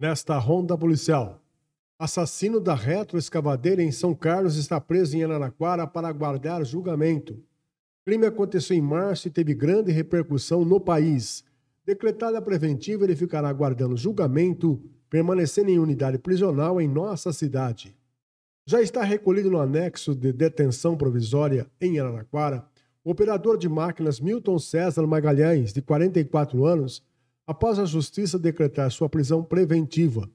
nesta ronda policial. Assassino da retroescavadeira em São Carlos está preso em Ananaquara para aguardar julgamento. O crime aconteceu em março e teve grande repercussão no país. Decretada preventiva, ele ficará aguardando julgamento, permanecendo em unidade prisional em nossa cidade. Já está recolhido no anexo de detenção provisória em Araraquara o operador de máquinas Milton César Magalhães, de 44 anos, após a justiça decretar sua prisão preventiva.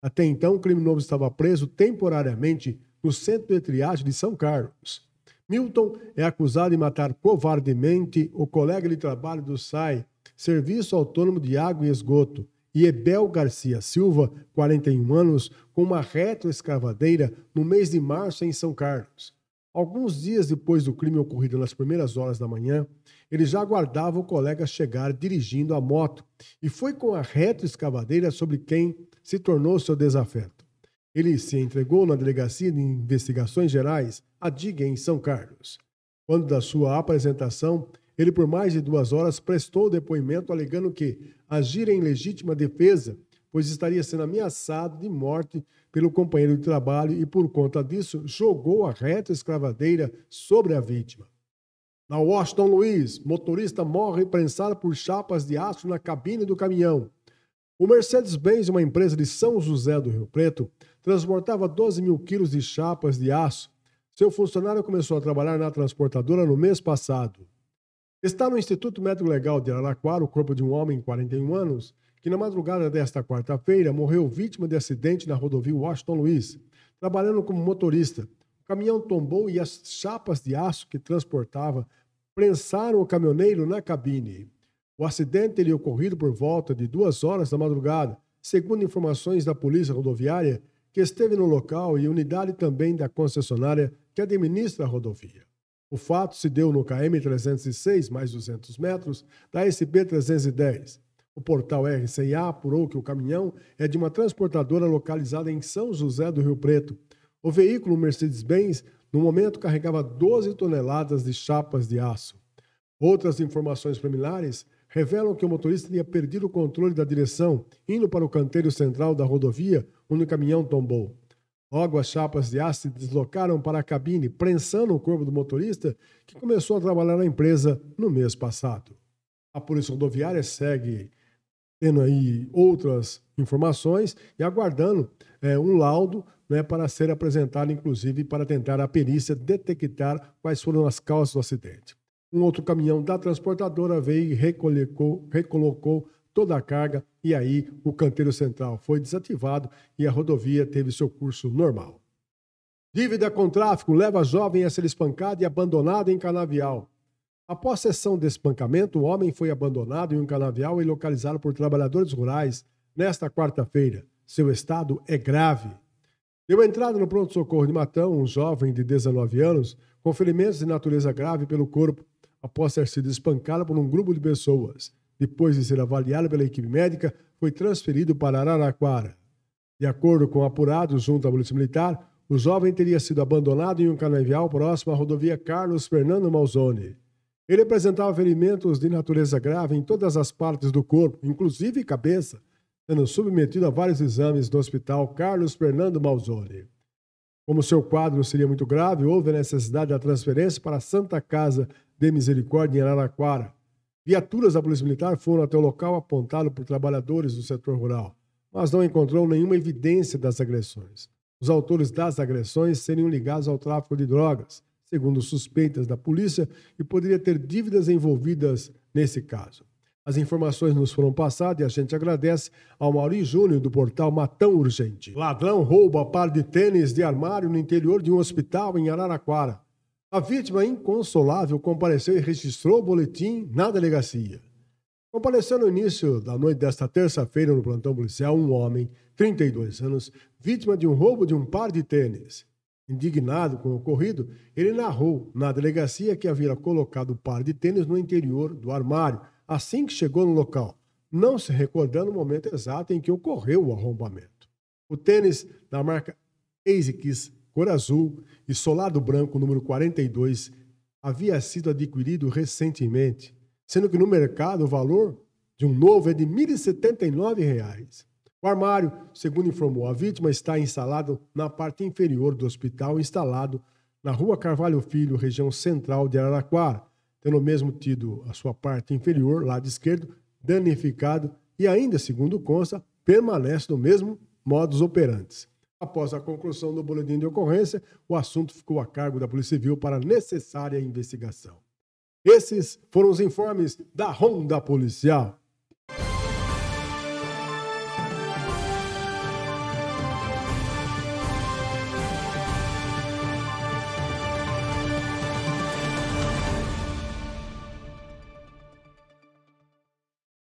Até então, o criminoso estava preso temporariamente no centro de triagem de São Carlos. Milton é acusado de matar covardemente o colega de trabalho do SAI, Serviço Autônomo de Água e Esgoto, e Ebel Garcia Silva, 41 anos, com uma retroescavadeira no mês de março em São Carlos. Alguns dias depois do crime ocorrido nas primeiras horas da manhã, ele já aguardava o colega chegar dirigindo a moto e foi com a escavadeira sobre quem se tornou seu desafeto. Ele se entregou na Delegacia de Investigações Gerais, a DIG, em São Carlos. Quando da sua apresentação, ele por mais de duas horas prestou depoimento alegando que agir em legítima defesa pois estaria sendo ameaçado de morte pelo companheiro de trabalho e, por conta disso, jogou a reta escravadeira sobre a vítima. Na Washington Luiz, motorista morre prensado por chapas de aço na cabine do caminhão. O Mercedes-Benz, uma empresa de São José do Rio Preto, transportava 12 mil quilos de chapas de aço. Seu funcionário começou a trabalhar na transportadora no mês passado. Está no Instituto Médico Legal de Araraquara o corpo de um homem, 41 anos, que na madrugada desta quarta-feira morreu vítima de acidente na rodovia Washington Luiz, trabalhando como motorista. O caminhão tombou e as chapas de aço que transportava prensaram o caminhoneiro na cabine. O acidente teria ocorrido por volta de duas horas da madrugada, segundo informações da Polícia Rodoviária, que esteve no local e unidade também da concessionária que administra a rodovia. O fato se deu no KM 306, mais 200 metros, da SP 310. O portal RCA apurou que o caminhão é de uma transportadora localizada em São José do Rio Preto. O veículo Mercedes-Benz, no momento, carregava 12 toneladas de chapas de aço. Outras informações preliminares revelam que o motorista tinha perdido o controle da direção, indo para o canteiro central da rodovia, onde o caminhão tombou. Logo, as chapas de aço se deslocaram para a cabine, prensando o corpo do motorista, que começou a trabalhar na empresa no mês passado. A Polícia Rodoviária segue tendo aí outras informações e aguardando é, um laudo né, para ser apresentado, inclusive, para tentar a perícia detectar quais foram as causas do acidente. Um outro caminhão da transportadora veio e recolocou, recolocou toda a carga e aí o canteiro central foi desativado e a rodovia teve seu curso normal. Dívida com tráfico leva a jovem a ser espancada e abandonada em canavial. Após sessão de espancamento, o homem foi abandonado em um canavial e localizado por trabalhadores rurais nesta quarta-feira. Seu estado é grave. Deu entrada no pronto-socorro de Matão um jovem de 19 anos com ferimentos de natureza grave pelo corpo, após ter sido espancado por um grupo de pessoas. Depois de ser avaliado pela equipe médica, foi transferido para Araraquara. De acordo com apurados junto à Polícia Militar, o jovem teria sido abandonado em um canavial próximo à rodovia Carlos Fernando Malzone. Ele apresentava ferimentos de natureza grave em todas as partes do corpo, inclusive cabeça, sendo submetido a vários exames no Hospital Carlos Fernando Malzoni. Como seu quadro seria muito grave, houve a necessidade da transferência para a Santa Casa de Misericórdia em Araraquara. Viaturas da Polícia Militar foram até o local apontado por trabalhadores do setor rural, mas não encontrou nenhuma evidência das agressões. Os autores das agressões seriam ligados ao tráfico de drogas, segundo suspeitas da polícia, e poderia ter dívidas envolvidas nesse caso. As informações nos foram passadas e a gente agradece ao Mauri Júnior do portal Matão Urgente. Ladrão rouba par de tênis de armário no interior de um hospital em Araraquara. A vítima inconsolável compareceu e registrou o boletim na delegacia. Compareceu no início da noite desta terça-feira no plantão policial um homem, 32 anos, vítima de um roubo de um par de tênis. Indignado com o ocorrido, ele narrou na delegacia que havia colocado o par de tênis no interior do armário assim que chegou no local, não se recordando o momento exato em que ocorreu o arrombamento. O tênis da marca ASICS cor azul e solado branco número 42 havia sido adquirido recentemente, sendo que no mercado o valor de um novo é de R$ 1.079. Reais. O armário, segundo informou a vítima, está instalado na parte inferior do hospital, instalado na rua Carvalho Filho, região central de Araraquara, tendo mesmo tido a sua parte inferior, lado esquerdo, danificado e ainda, segundo consta, permanece no mesmo modus operantes. Após a conclusão do boletim de ocorrência, o assunto ficou a cargo da Polícia Civil para necessária investigação. Esses foram os informes da Ronda Policial.